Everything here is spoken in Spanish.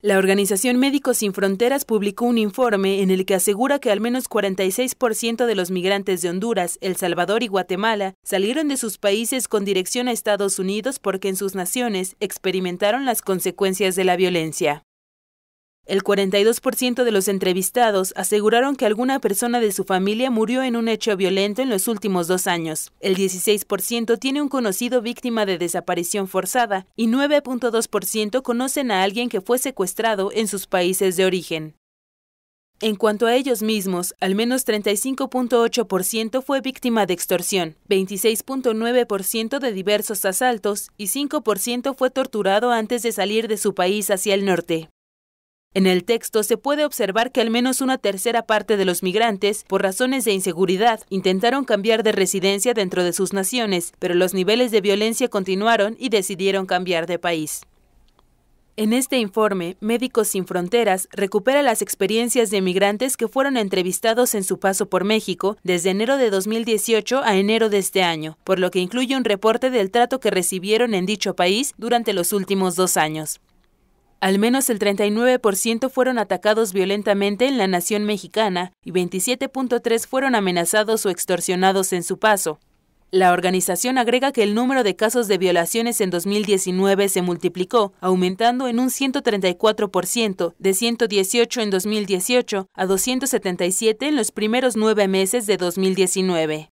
La organización Médicos Sin Fronteras publicó un informe en el que asegura que al menos 46% de los migrantes de Honduras, El Salvador y Guatemala salieron de sus países con dirección a Estados Unidos porque en sus naciones experimentaron las consecuencias de la violencia. El 42% de los entrevistados aseguraron que alguna persona de su familia murió en un hecho violento en los últimos dos años. El 16% tiene un conocido víctima de desaparición forzada y 9.2% conocen a alguien que fue secuestrado en sus países de origen. En cuanto a ellos mismos, al menos 35.8% fue víctima de extorsión, 26.9% de diversos asaltos y 5% fue torturado antes de salir de su país hacia el norte. En el texto se puede observar que al menos una tercera parte de los migrantes, por razones de inseguridad, intentaron cambiar de residencia dentro de sus naciones, pero los niveles de violencia continuaron y decidieron cambiar de país. En este informe, Médicos Sin Fronteras recupera las experiencias de migrantes que fueron entrevistados en su paso por México desde enero de 2018 a enero de este año, por lo que incluye un reporte del trato que recibieron en dicho país durante los últimos dos años. Al menos el 39% fueron atacados violentamente en la nación mexicana y 27.3 fueron amenazados o extorsionados en su paso. La organización agrega que el número de casos de violaciones en 2019 se multiplicó, aumentando en un 134%, de 118 en 2018 a 277 en los primeros nueve meses de 2019.